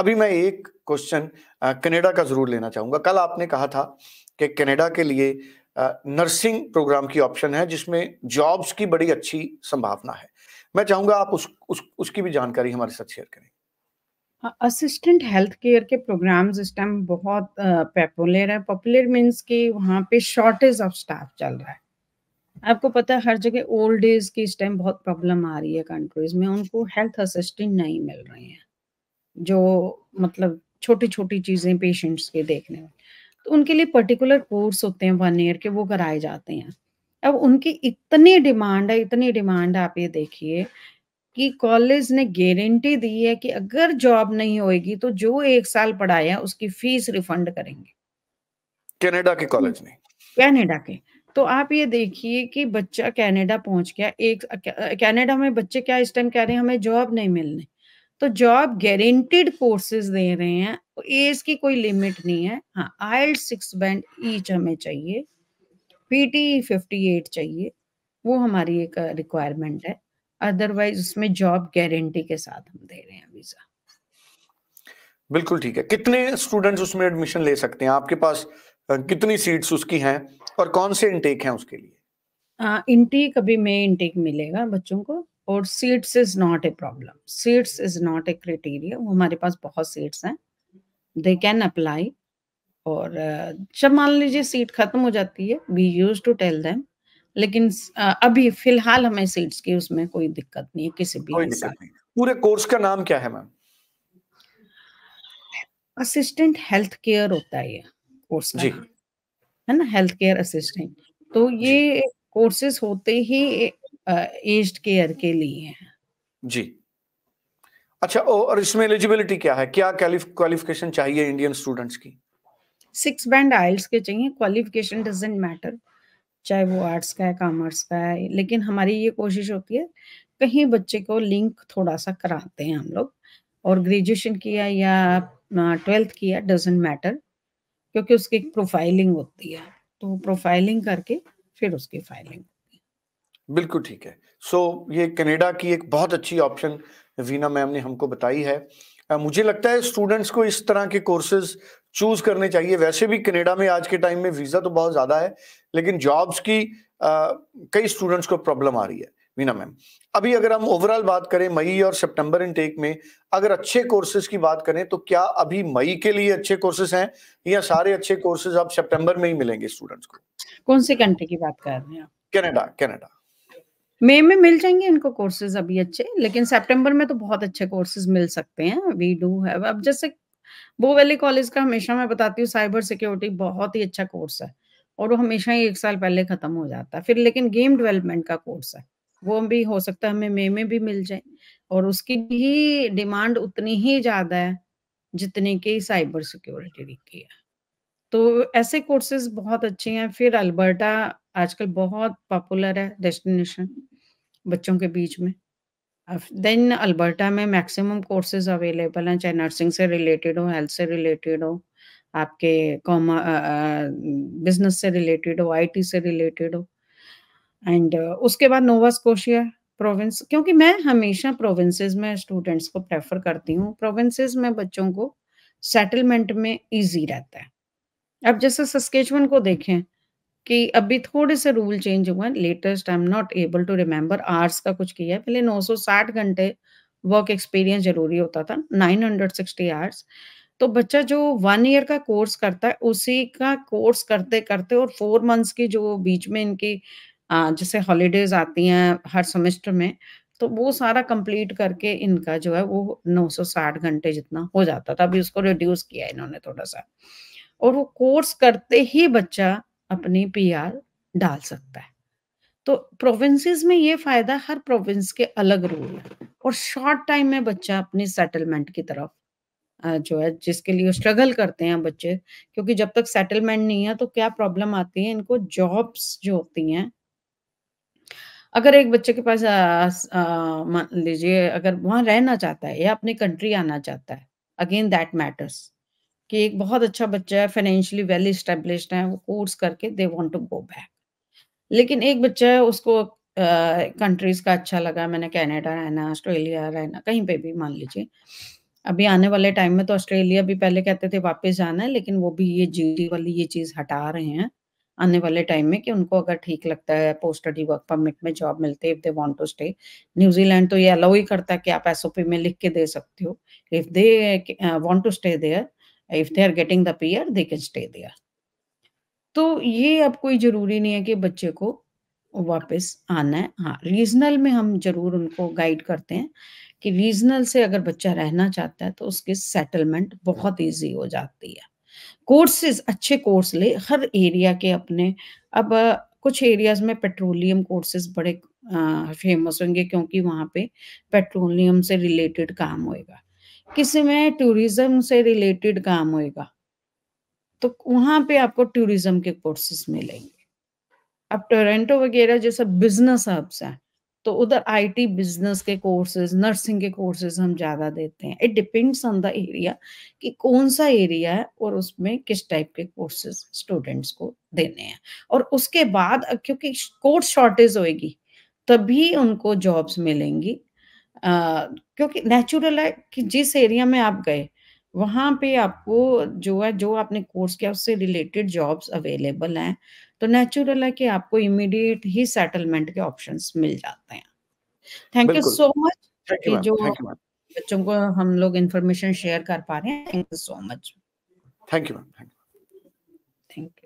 अभी मैं एक क्वेश्चन कनाडा का जरूर लेना चाहूंगा कल आपने कहा था कि कनाडा के लिए नर्सिंग प्रोग्राम की ऑप्शन है जिसमें जॉब्स की बड़ी अच्छी संभावना है मैं चाहूंगा आप उस, उस उसकी भी जानकारी हमारे साथ शेयर करें असिस्टेंट हेल्थ केयर के प्रोग्राम्स इस टाइम बहुत पॉपुलर है पॉपुलर मीन्स कि वहाँ पे शॉर्टेज ऑफ स्टाफ चल रहा है आपको पता है हर जगह ओल्ड एज की इस टाइम बहुत प्रॉब्लम आ रही है कंट्रीज में उनको हेल्थ असिस्टेंट नहीं मिल रहे हैं जो मतलब छोटी छोटी चीजें पेशेंट्स के देखने में तो उनके लिए पर्टिकुलर कोर्स होते हैं वन ईयर के वो कराए जाते हैं अब उनकी इतनी डिमांड है इतनी डिमांड आप ये देखिए कि कॉलेज ने गारंटी दी है कि अगर जॉब नहीं होएगी तो जो एक साल पढ़ाया उसकी फीस रिफंड करेंगे कनाडा के कॉलेज ने कनाडा के तो आप ये देखिए कि बच्चा कनाडा पहुंच गया एक कनाडा में बच्चे क्या इस टाइम कह रहे हैं हमें जॉब नहीं मिलने तो जॉब गारंटेड कोर्सेज दे रहे हैं एज की कोई लिमिट नहीं है हाँ आयल सिक्स बैंड ईच हमें चाहिए पीटी फिफ्टी एट चाहिए वो हमारी एक रिक्वायरमेंट है अदरवाइज उसमें जॉब गारंटी के साथ हम दे रहे हैं वीजा बिल्कुल ठीक है कितने स्टूडेंट्स उसमें एडमिशन ले सकते हैं आपके पास कितनी सीट्स उसकी हैं और कौन से इनटेक हैं उसके लिए इनटेक अभी मई इनटेक मिलेगा बच्चों को और seats is not a problem seats is not a criteria वो हमारे पास बहुत सीट्स हैं दे कैन अप्लाई और जब मान लीजिए सीट खत्म हो जाती है we use to tell them लेकिन अभी फिलहाल हमें सीट्स की उसमें कोई दिक्कत नहीं है किसी भी पूरे कोर्स का नाम क्या है मैम असिस्टेंट हेल्थ केयर होता है ये कोर्स है ना हेल्थ केयर असिस्टेंट तो ये कोर्सेज होते ही एज्ड केयर के लिए जी अच्छा और इसमें एलिजिबिलिटी क्या है क्या क्वालिफिकेशन चाहिए इंडियन स्टूडेंट्स की सिक्स बैंड आइल्स के चाहिए क्वालिफिकेशन डजेंट मैटर चाहे वो आर्ट्स का है कॉमर्स का है लेकिन हमारी ये कोशिश होती है कहीं बच्चे को लिंक थोड़ा सा कराते हैं हम लोग और ग्रेजुएशन किया या ट्वेल्थ किया डजेंट मैटर क्योंकि उसकी प्रोफाइलिंग होती है तो प्रोफाइलिंग करके फिर उसकी फाइलिंग बिल्कुल ठीक है सो so, ये कनाडा की एक बहुत अच्छी ऑप्शन वीना मैम ने हमको बताई है आ, मुझे लगता है स्टूडेंट्स को इस तरह के कोर्सेज चूज करने चाहिए वैसे भी कनाडा में आज के टाइम में वीज़ा तो बहुत ज़्यादा है लेकिन जॉब्स की आ, कई स्टूडेंट्स को प्रॉब्लम आ रही है वीना मैम अभी अगर हम ओवरऑल बात करें मई और सितंबर इनटेक में अगर अच्छे कोर्सेज की बात करें तो क्या अभी मई के लिए अच्छे कोर्सेज हैं या सारे अच्छे कोर्सेज आप सितंबर में ही मिलेंगे स्टूडेंट्स को कौन से कंट्री की बात कर रहे हैं आप कनाडा कनाडा मई में मिल जाएंगे इनको कोर्सेज अभी अच्छे लेकिन सितंबर में तो बहुत अच्छे कोर्सेज मिल सकते हैं वी डू हैव अब जैसे वैली कॉलेज का हमेशा मैं बताती हूँ साइबर सिक्योरिटी बहुत ही अच्छा कोर्स है और वो हमेशा ही एक साल पहले खत्म हो जाता है फिर लेकिन गेम डेवलपमेंट का कोर्स है वो भी हो सकता है हमें मई में भी मिल जाए और उसकी भी डिमांड उतनी ही ज्यादा है जितनी की साइबर सिक्योरिटी की है तो ऐसे कोर्सेज बहुत अच्छे हैं फिर अल्बर्टा आजकल बहुत पॉपुलर है डेस्टिनेशन बच्चों के बीच में देन अल्बर्टा में मैक्सिमम कोर्सेज अवेलेबल हैं चाहे नर्सिंग से रिलेटेड हो हेल्थ से रिलेटेड हो आपके कॉम बिजनेस से रिलेटेड हो आईटी से रिलेटेड हो एंड uh, उसके बाद नोवा स्कोशिया प्रोविंस क्योंकि मैं हमेशा प्रोविंसेस में स्टूडेंट्स को प्रेफर करती हूँ प्रोविंसेस में बच्चों को सेटलमेंट में इजी रहता है अब जैसे सस्केचवन को देखें कि अभी थोड़े से रूल चेंज हुआ latest I am not able to remember आर्स का कुछ किया है पहले 960 घंटे वर्क एक्सपीरियंस जरूरी होता था 960 आवर्स तो बच्चा जो वन ईयर का कोर्स करता है उसी का कोर्स करते करते और फोर मंथ्स की जो बीच में इनकी जैसे हॉलीडेज आती हैं हर सेमेस्टर में तो वो सारा कंप्लीट करके इनका जो है वो 960 घंटे जितना हो जाता था अभी उसको रिड्यूस किया इन्होंने थोड़ा सा और वो कोर्स करते ही बच्चा अपनी पीआर डाल सकता है तो प्रोविंसेस में ये फायदा हर प्रोविंस के अलग रूल है और शॉर्ट टाइम में बच्चा अपनी सेटलमेंट की तरफ जो है जिसके लिए स्ट्रगल करते हैं बच्चे क्योंकि जब तक सेटलमेंट नहीं है तो क्या प्रॉब्लम आती है इनको जॉब्स जो होती हैं अगर एक बच्चे के पास मान लीजिए अगर वहां रहना चाहता है या अपनी कंट्री आना चाहता है अगेन दैट मैटर्स कि एक बहुत अच्छा बच्चा है फाइनेंशियली वेल स्टेब्लिश है वो कोर्स करके they want to go back लेकिन एक बच्चा है उसको कंट्रीज uh, का अच्छा लगा मैंने कनाडा रहना ऑस्ट्रेलिया रहना कहीं पे भी मान लीजिए अभी आने वाले टाइम में तो ऑस्ट्रेलिया भी पहले कहते थे वापस जाना है लेकिन वो भी ये जी वाली ये चीज हटा रहे हैं आने वाले टाइम में कि उनको अगर ठीक लगता है पोस्ट स्टडी वर्क परमिट में जॉब मिलते if they want to stay New Zealand तो ये अलाउ ही करता है कि आप एसओपी में लिख के दे सकते हो if they want to stay there if they are getting the payer they can stay there तो ये अब कोई जरूरी नहीं है कि बच्चे को वापस आना है हाँ रीजनल में हम जरूर उनको गाइड करते हैं कि रीजनल से अगर बच्चा रहना चाहता है तो उसकी सेटलमेंट बहुत इजी हो जाती है कोर्सेज अच्छे कोर्स ले हर एरिया के अपने अब कुछ एरियाज में पेट्रोलियम कोर्सेज बड़े फेमस होंगे क्योंकि वहाँ पे पेट्रोलियम से रिलेटेड काम होएगा किसी में टूरिज्म से रिलेटेड काम होएगा तो वहां पे आपको टूरिज्म के कोर्सेस मिलेंगे अब टोरेंटो वगैरह जैसा बिजनेस हब्स हैं तो उधर आईटी बिजनेस के कोर्सेज नर्सिंग के कोर्सेज हम ज्यादा देते हैं it depends on the area कि कौन सा एरिया है और उसमें किस टाइप के कोर्सेज स्टूडेंट्स को देने हैं और उसके बाद क्योंकि कोर्स शॉर्टेज होएगी तभी उनको जॉब्स मिलेंगी क्योंकि नेचुरल है कि जिस एरिया में आप गए, वहां पे आपको जो है जो आपने कोर्स किया उससे रिलेटेड जॉब्स अवेलेबल हैं, तो नेचुरल है कि आपको इमीडिएट ही सेटलमेंट के ऑप्शंस मिल जाते हैं। थैंक यू सो मच कि जो बच्चों को हम लोग इन्फॉर्मेशन शेयर कर पा रहे हैं। Thank you so much. Thank you ma'am, thank you. Thank